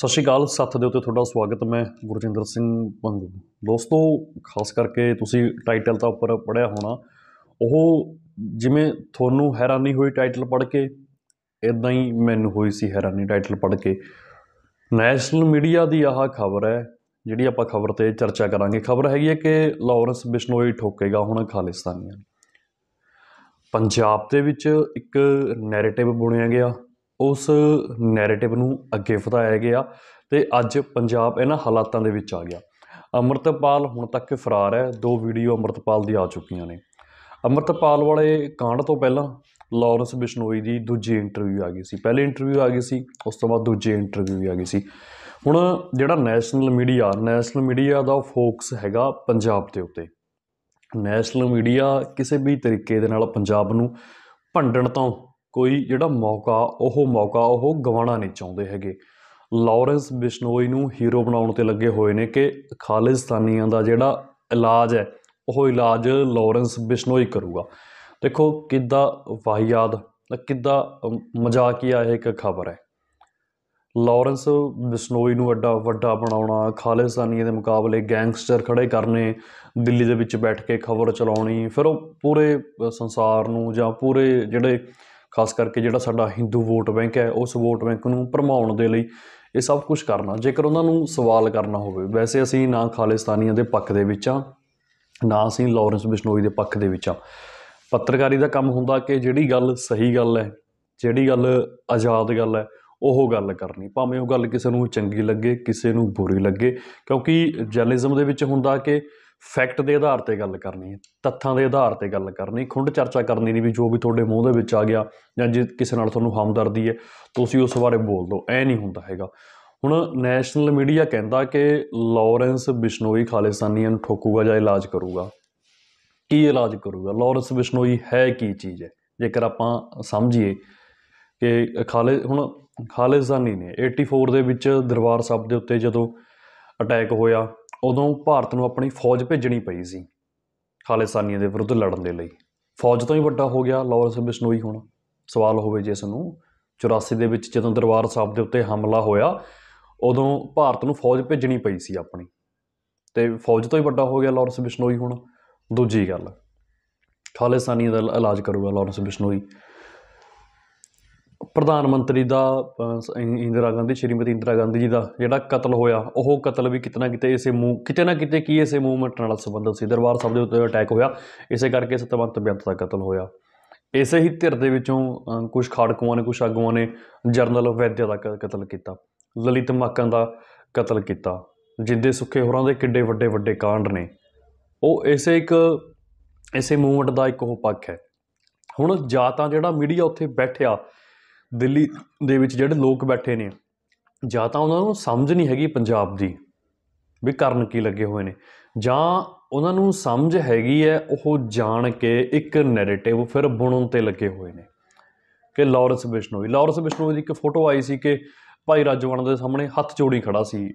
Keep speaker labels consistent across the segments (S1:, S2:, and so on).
S1: ਸਤਿ ਸ਼੍ਰੀ ਅਕਾਲ ਸੱਥ ਦੇ ਉੱਤੇ ਤੁਹਾਡਾ ਸਵਾਗਤ ਮੈਂ ਗੁਰਜਿੰਦਰ ਸਿੰਘ ਬੰਗੂ ਦੋਸਤੋ ਖਾਸ ਕਰਕੇ ਤੁਸੀਂ ਟਾਈਟਲ ਤਾਂ ਉੱਪਰ ਪੜਿਆ ਹੋਣਾ ਉਹ ਜਿਵੇਂ ਤੁਹਾਨੂੰ ਹੈਰਾਨੀ ਹੋਈ ਟਾਈਟਲ ਪੜ੍ਹ ਕੇ ਇਦਾਂ ਹੀ ਮੈਨੂੰ ਹੋਈ ਸੀ ਹੈਰਾਨੀ ਟਾਈਟਲ ਪੜ੍ਹ ਕੇ ਨੈਸ਼ਨਲ ਮੀਡੀਆ ਦੀ ਆਹ ਖਬਰ ਹੈ ਜਿਹੜੀ ਆਪਾਂ ਖਬਰ ਤੇ ਚਰਚਾ ਕਰਾਂਗੇ ਖਬਰ ਹੈਗੀ ਹੈ ਕਿ ਲਾਰੈਂਸ ਬਿਸ਼ਨੋਈ ਠੋਕੇਗਾ ਹੁਣ ਖਾਲਿਸਤਾਨੀਆਂ ਪੰਜਾਬ ਦੇ ਵਿੱਚ ਇੱਕ ਨੈਰੇਟਿਵ ਬੁਣਿਆ ਗਿਆ ਉਸ ਨੈਰੇਟਿਵ ਨੂੰ ਅੱਗੇ ਵਧਾਇਆ ਗਿਆ ਤੇ ਅੱਜ ਪੰਜਾਬ ਇਹਨਾਂ ਹਾਲਾਤਾਂ ਦੇ ਵਿੱਚ ਆ ਗਿਆ ਅਮਰਤਪਾਲ ਹੁਣ ਤੱਕ ਫਰਾਰ ਹੈ ਦੋ ਵੀਡੀਓ ਅਮਰਤਪਾਲ ਦੀ ਆ ਚੁੱਕੀਆਂ ਨੇ ਅਮਰਤਪਾਲ ਵਾਲੇ ਕਾਂਡ ਤੋਂ ਪਹਿਲਾਂ ਲਾਰੈਂਸ ਬਿਸ਼ਨੋਈ ਦੀ ਦੂਜੀ ਇੰਟਰਵਿਊ ਆ ਗਈ ਸੀ ਪਹਿਲੀ ਇੰਟਰਵਿਊ ਆ ਗਈ ਸੀ ਉਸ ਤੋਂ ਬਾਅਦ ਦੂਜੀ ਇੰਟਰਵਿਊ ਵੀ ਆ ਗਈ ਸੀ ਹੁਣ ਜਿਹੜਾ ਨੈਸ਼ਨਲ ਮੀਡੀਆ ਨੈਸ਼ਨਲ ਮੀਡੀਆ ਦਾ ਫੋਕਸ ਹੈਗਾ ਪੰਜਾਬ ਦੇ ਉੱਤੇ ਨੈਸ਼ਨਲ ਮੀਡੀਆ ਕਿਸੇ ਵੀ ਤਰੀਕੇ ਦੇ ਨਾਲ ਪੰਜਾਬ ਨੂੰ ਭੰਡਣ ਤੋਂ ਕੋਈ ਜਿਹੜਾ ਮੌਕਾ ਉਹ ਮੌਕਾ ਉਹ ਗਵਾਣਾ ਨਹੀਂ ਚਾਹੁੰਦੇ ਹੈਗੇ ਲਾਰੈਂਸ ਬਿਸ਼ਨੋਈ ਨੂੰ ਹੀਰੋ ਬਣਾਉਣ ਤੇ ਲੱਗੇ ਹੋਏ ਨੇ ਕਿ ਖਾਲਿਸਤਾਨੀਆਂ ਦਾ ਜਿਹੜਾ ਇਲਾਜ ਹੈ ਉਹ ਇਲਾਜ ਲਾਰੈਂਸ ਬਿਸ਼ਨੋਈ ਕਰੂਗਾ ਦੇਖੋ ਕਿੱਦਾਂ ਵਾਹੀਆਦ ਕਿੱਦਾਂ ਮਜ਼ਾਕੀਆ ਇੱਕ ਖਬਰ ਹੈ ਲਾਰੈਂਸ ਬਿਸ਼ਨੋਈ ਨੂੰ ਵੱਡਾ ਵੱਡਾ ਬਣਾਉਣਾ ਖਾਲਿਸਤਾਨੀਆਂ ਦੇ ਮੁਕਾਬਲੇ ਗੈਂਗਸਟਰ ਖੜੇ ਕਰਨੇ ਦਿੱਲੀ ਦੇ ਵਿੱਚ ਬੈਠ ਕੇ ਖਬਰ ਚਲਾਉਣੀ ਫਿਰ ਉਹ ਪੂਰੇ ਸੰਸਾਰ ਨੂੰ ਜਾਂ ਪੂਰੇ ਜਿਹੜੇ ਖਾਸ ਕਰਕੇ ਜਿਹੜਾ ਸਾਡਾ ਹਿੰਦੂ ਵੋਟ ਬੈਂਕ ਹੈ ਉਸ ਵੋਟ ਬੈਂਕ ਨੂੰ ਭਰਮਾਉਣ ਦੇ ਲਈ ਇਹ ਸਭ ਕੁਝ ਕਰਨਾ ਜੇਕਰ ਉਹਨਾਂ ਨੂੰ ਸਵਾਲ ਕਰਨਾ ਹੋਵੇ ਵੈਸੇ ਅਸੀਂ ਨਾ ਖਾਲਿਸਤਾਨੀਆਂ ਦੇ ਪੱਖ ਦੇ ਵਿੱਚ ਆ ਨਾ ਅਸੀਂ ਲਾਰੈਂਸ ਬਿਸ਼ਨੋਈ ਦੇ ਪੱਖ ਦੇ ਵਿੱਚ ਆ ਪੱਤਰਕਾਰੀ ਦਾ ਕੰਮ ਹੁੰਦਾ ਕਿ ਜਿਹੜੀ ਗੱਲ ਸਹੀ ਗੱਲ ਹੈ ਜਿਹੜੀ ਗੱਲ ਆਜ਼ਾਦ ਗੱਲ ਹੈ ਉਹ ਗੱਲ ਕਰਨੀ ਭਾਵੇਂ ਉਹ ਗੱਲ ਕਿਸੇ ਨੂੰ ਚੰਗੀ ਲੱਗੇ ਕਿਸੇ ਨੂੰ ਬੁਰੀ ਲੱਗੇ ਕਿਉਂਕਿ ਜਰਨਲਿਜ਼ਮ ਦੇ ਵਿੱਚ ਹੁੰਦਾ ਕਿ ਫੈਕਟ ਦੇ ਆਧਾਰ ਤੇ ਗੱਲ ਕਰਨੀ ਹੈ ਤੱਥਾਂ ਦੇ ਆਧਾਰ ਤੇ ਗੱਲ ਕਰਨੀ ਖੁੰਡ ਚਰਚਾ ਕਰਨੀ ਨਹੀਂ ਵੀ ਜੋ ਵੀ ਤੁਹਾਡੇ ਮੂੰਹ ਦੇ ਵਿੱਚ ਆ ਗਿਆ ਜਾਂ ਜੇ ਕਿਸੇ ਨਾਲ ਤੁਹਾਨੂੰ ਹਮਦਰਦੀ ਹੈ ਤੁਸੀਂ ਉਸ ਬਾਰੇ ਬੋਲ ਦਿਓ ਐ ਨਹੀਂ ਹੁੰਦਾ ਹੈਗਾ ਹੁਣ ਨੈਸ਼ਨਲ ਮੀਡੀਆ ਕਹਿੰਦਾ ਕਿ ਲਾਰੈਂਸ ਬਿਸ਼ਨੋਈ ਖਾਲਿਸਤਾਨੀਆਂ ਨੂੰ ਠੋਕੂਗਾ ਜਾਂ ਇਲਾਜ ਕਰੂਗਾ ਕੀ ਇਲਾਜ ਕਰੂਗਾ ਲਾਰੈਂਸ ਬਿਸ਼ਨੋਈ ਹੈ ਕੀ ਚੀਜ਼ ਹੈ ਜੇਕਰ ਆਪਾਂ ਸਮਝੀਏ ਕਿ ਖਾਲੇ ਹੁਣ ਖਾਲਿਸਤਾਨੀ ਨੇ 84 ਦੇ ਵਿੱਚ ਦਰਬਾਰ ਸਾਹਿਬ ਦੇ ਉੱਤੇ ਜਦੋਂ ਅਟੈਕ ਹੋਇਆ ਉਦੋਂ ਭਾਰਤ ਨੂੰ ਆਪਣੀ ਫੌਜ ਭੇਜਣੀ ਪਈ ਸੀ ਖਾਲਿਸਤਾਨੀਆਂ ਦੇ ਵਿਰੁੱਧ ਲੜਨ ਦੇ ਲਈ ਫੌਜ ਤੋਂ ਹੀ ਵੱਡਾ ਹੋ ਗਿਆ ਲਾਰੈਂਸ ਬਿਸ਼ਨੋਈ ਹੁਣ ਸਵਾਲ ਹੋਵੇ ਜਿਸ ਨੂੰ 84 ਦੇ ਵਿੱਚ ਜਦੋਂ ਦਰਬਾਰ ਸਾਹਿਬ ਦੇ ਉੱਤੇ ਹਮਲਾ ਹੋਇਆ ਉਦੋਂ ਭਾਰਤ ਨੂੰ ਫੌਜ ਭੇਜਣੀ ਪਈ ਸੀ ਆਪਣੀ ਤੇ ਫੌਜ ਤੋਂ ਹੀ ਵੱਡਾ ਹੋ ਗਿਆ ਲਾਰੈਂਸ ਬਿਸ਼ਨੋਈ ਹੁਣ ਦੂਜੀ ਗੱਲ ਖਾਲਿਸਤਾਨੀਆਂ ਦਾ ਇਲਾਜ ਕਰੂਗਾ ਲਾਰੈਂਸ ਬਿਸ਼ਨੋਈ ਪ੍ਰਧਾਨ ਮੰਤਰੀ ਦਾ ਇੰਦਰਾ ਗਾਂਧੀ ਸ਼੍ਰੀਮਤੀ ਇੰਦਰਾ ਗਾਂਧੀ ਜੀ ਦਾ ਜਿਹੜਾ ਕਤਲ ਹੋਇਆ ਉਹ ਕਤਲ ਵੀ ਕਿਤਨਾ ਕਿਤੇ ਇਸੇ ਮੂਵ ਕਿਤੇ ਨਾ ਕਿਤੇ ਕੀ ਇਸੇ ਮੂਵਮੈਂਟ ਨਾਲ ਸੰਬੰਧਿਤ ਸੀ ਦਰਬਾਰ ਸਾਹਿਬ ਦੇ ਉੱਤੇ ਅਟੈਕ ਹੋਇਆ ਇਸੇ ਕਰਕੇ ਸਤਵੰਤ ਬਿਆੰਤ ਦਾ ਕਤਲ ਹੋਇਆ ਇਸੇ ਹੀ ਧਿਰ ਦੇ ਵਿੱਚੋਂ ਕੁਝ ਖਾੜਕੂਆਂ ਨੇ ਕੁਝ ਆਗੂਆਂ ਨੇ ਜਰਨਲ ਵੈਦਿਆ ਦਾ ਕਤਲ ਕੀਤਾ ਲਲਿਤ ਮਾਕਾਂ ਦਾ ਕਤਲ ਕੀਤਾ ਜਿੰਦੇ ਸੁੱਖੇ ਹੋਰਾਂ ਦੇ ਕਿੱਡੇ ਵੱਡੇ ਵੱਡੇ ਕਾਂਡ ਨੇ ਉਹ ਇਸੇ ਇੱਕ ਇਸੇ ਮੂਵਮੈਂਟ ਦਾ ਇੱਕ ਉਹ ਪੱਖ ਹੈ ਹੁਣ ਜਾਂ ਤਾਂ ਜਿਹੜਾ ਮੀਡੀਆ ਉੱਥੇ ਬੈਠਿਆ ਦਿੱਲੀ ਦੇ ਵਿੱਚ ਜਿਹੜੇ ਲੋਕ ਬੈਠੇ ਨੇ ਜਾਂ ਤਾਂ ਉਹਨਾਂ ਨੂੰ ਸਮਝ ਨਹੀਂ ਹੈਗੀ ਪੰਜਾਬ ਦੀ ਵੀ ਕਰਨ ਕੀ ਲੱਗੇ ਹੋਏ ਨੇ ਜਾਂ ਉਹਨਾਂ ਨੂੰ ਸਮਝ ਹੈਗੀ ਹੈ ਉਹ ਜਾਣ ਕੇ ਇੱਕ ਨੈਰੇਟਿਵ ਫਿਰ ਬੁਣਨ ਤੇ ਲੱਗੇ ਹੋਏ ਨੇ ਕਿ ਲਾਰੈਂਸ ਬਿਸ਼ਨੋਈ ਲਾਰੈਂਸ ਬਿਸ਼ਨੋਈ ਦੀ ਇੱਕ ਫੋਟੋ ਆਈ ਸੀ ਕਿ ਭਾਈ ਰਾਜਵਾਨ ਦੇ ਸਾਹਮਣੇ ਹੱਥ ਜੋੜੀ ਖੜਾ ਸੀ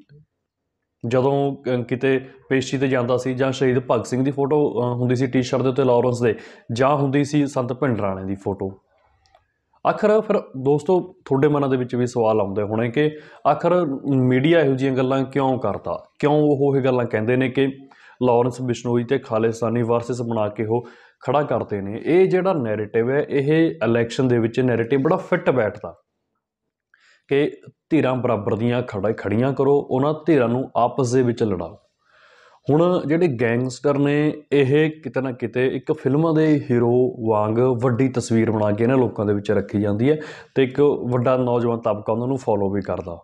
S1: ਜਦੋਂ ਕਿਤੇ ਪੇਸ਼ੀ ਤੇ ਜਾਂਦਾ ਸੀ ਜਾਂ ਸ਼ਹੀਦ ਭਗਤ ਸਿੰਘ ਦੀ ਫੋਟੋ ਹੁੰਦੀ ਸੀ ਟੀ-ਸ਼ਰਟ ਦੇ ਉੱਤੇ ਲਾਰੈਂਸ ਦੇ ਜਾਂ ਹੁੰਦੀ ਸੀ ਸੰਤ ਭਿੰਡਰਾਣੇ ਦੀ ਫੋਟੋ ਆਖਰ ਫਿਰ ਦੋਸਤੋ ਤੁਹਾਡੇ ਮਨਾਂ ਦੇ ਵਿੱਚ ਵੀ ਸਵਾਲ ਆਉਂਦੇ ਹੋਣੇ ਕਿ ਆਖਰ ਮੀਡੀਆ ਇਹੋ ਜੀਆਂ ਗੱਲਾਂ ਕਿਉਂ ਕਰਦਾ ਕਿਉਂ ਉਹ ਇਹ ਗੱਲਾਂ ਕਹਿੰਦੇ ਨੇ ਕਿ ਲਾਰੈਂਸ ਬਿਸ਼ਨੋਈ ਤੇ ਖਾਲਿਸਤਾਨੀ ਵਰਸਸ ਬਣਾ ਕੇ ਉਹ ਖੜਾ ਕਰਦੇ ਨੇ ਇਹ ਜਿਹੜਾ ਨੈਰੇਟਿਵ ਹੈ ਇਹ ਇਲੈਕਸ਼ਨ ਦੇ ਵਿੱਚ ਨੈਰੇਟਿਵ ਬੜਾ ਫਿੱਟ ਬੈਠਦਾ ਕਿ ਧਿਰਾਂ ਬਰਾਬਰ ਦੀਆਂ ਖੜਾ ਖੜੀਆਂ ਕਰੋ ਉਹਨਾਂ ਧਿਰਾਂ ਨੂੰ ਆਪਸ ਦੇ ਵਿੱਚ ਲੜਾਓ ਹੁਣ ਜਿਹੜੇ ਗੈਂਗਸਟਰ ਨੇ ਇਹ ਕਿਤੇ ਨਾ ਕਿਤੇ ਇੱਕ ਫਿਲਮਾਂ ਦੇ ਹੀਰੋ ਵਾਂਗ ਵੱਡੀ ਤਸਵੀਰ ਬਣਾ ਕੇ ਇਹਨਾਂ ਲੋਕਾਂ ਦੇ ਵਿੱਚ ਰੱਖੀ ਜਾਂਦੀ ਹੈ ਤੇ ਇੱਕ ਵੱਡਾ ਨੌਜਵਾਨ ਤਬਕਾ ਉਹਨਾਂ ਨੂੰ ਫੋਲੋ ਵੀ ਕਰਦਾ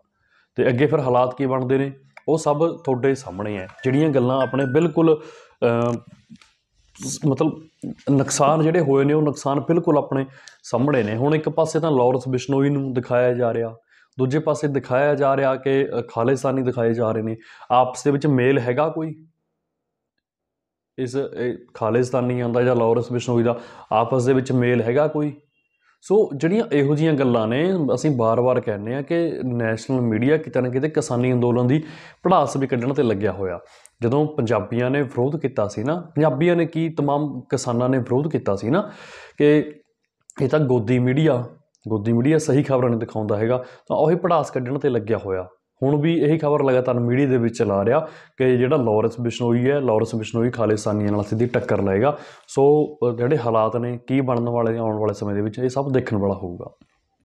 S1: ਤੇ ਅੱਗੇ ਫਿਰ ਹਾਲਾਤ ਕੀ ਬਣਦੇ ਨੇ ਉਹ ਸਭ ਤੁਹਾਡੇ ਸਾਹਮਣੇ ਹੈ ਜਿਹੜੀਆਂ ਗੱਲਾਂ ਆਪਣੇ ਬਿਲਕੁਲ ਮਤਲਬ ਨੁਕਸਾਨ ਜਿਹੜੇ ਹੋਏ ਨੇ ਉਹ ਨੁਕਸਾਨ ਬਿਲਕੁਲ ਆਪਣੇ ਸਾਹਮਣੇ ਨੇ ਹੁਣ ਇੱਕ ਪਾਸੇ ਤਾਂ ਲਾਰੈਂਸ ਬਿਸ਼ਨੋਈ ਨੂੰ ਦਿਖਾਇਆ ਜਾ ਰਿਹਾ ਦੂਜੇ ਪਾਸੇ ਦਿਖਾਇਆ ਜਾ ਰਿਹਾ ਕਿ ਖਾਲਿਸਤਾਨੀ ਦਿਖਾਏ ਜਾ ਰਹੇ ਨੇ ਆਪਸ ਦੇ ਵਿੱਚ ਮੇਲ ਹੈਗਾ ਕੋਈ ਇਸ ਖਾਲਿਸਤਾਨੀਆਂ ਦਾ ਜਾਂ ਲਾਰੈਂਸ ਬਿਸ਼ਨੋਈ ਦਾ ਆਪਸ ਦੇ ਵਿੱਚ ਮੇਲ ਹੈਗਾ ਕੋਈ ਸੋ ਜਿਹੜੀਆਂ ਇਹੋ ਜੀਆਂ ਗੱਲਾਂ ਨੇ ਅਸੀਂ ਬਾਰ-ਬਾਰ ਕਹਿੰਨੇ ਆ ਕਿ ਨੈਸ਼ਨਲ ਮੀਡੀਆ ਕਿਤੇ ਨਾ ਕਿਤੇ ਕਿਸਾਨੀ ਅੰਦੋਲਨ ਦੀ ਪੜਾਸ ਵੀ ਕੱਢਣ ਤੇ ਲੱਗਿਆ ਹੋਇਆ ਜਦੋਂ ਪੰਜਾਬੀਆਂ ਨੇ ਵਿਰੋਧ ਕੀਤਾ ਸੀ ਨਾ ਪੰਜਾਬੀਆਂ ਨੇ ਕੀ तमाम ਕਿਸਾਨਾਂ ਨੇ ਵਿਰੋਧ ਕੀਤਾ ਸੀ ਨਾ ਕਿ ਇਹ ਤਾਂ ਗੋਦੀ ਮੀਡੀਆ ਗੋਦੀ ਮੀਡੀਆ ਸਹੀ ਖਬਰਾਂ ਨਹੀਂ ਦਿਖਾਉਂਦਾ ਹੈਗਾ ਤਾਂ ਉਹ ਹੀ ਪੜਾਸ ਕੱਢਣ ਤੇ ਲੱਗਿਆ ਹੋਇਆ ਹੁਣ ਵੀ ਇਹੀ ਖਬਰ ਲਗਾਤਾਰ ਮੀਡੀਆ ਦੇ ਵਿੱਚ ਚਲਾ ਰਿਹਾ ਕਿ ਜਿਹੜਾ ਲਾਰੈਂਸ ਬਿਸ਼ਨੋਈ ਹੈ ਲਾਰੈਂਸ ਬਿਸ਼ਨੋਈ ਖਾਲਿਸਤਾਨੀਆਂ ਨਾਲ ਸਿੱਧੀ ਟੱਕਰ ਲਏਗਾ ਸੋ ਜਿਹੜੇ ਹਾਲਾਤ ਨੇ ਕੀ ਬਣਨ ਵਾਲੇ ਆਉਣ ਵਾਲੇ ਸਮੇਂ ਦੇ ਵਿੱਚ ਇਹ ਸਭ ਦੇਖਣ ਵਾਲਾ ਹੋਊਗਾ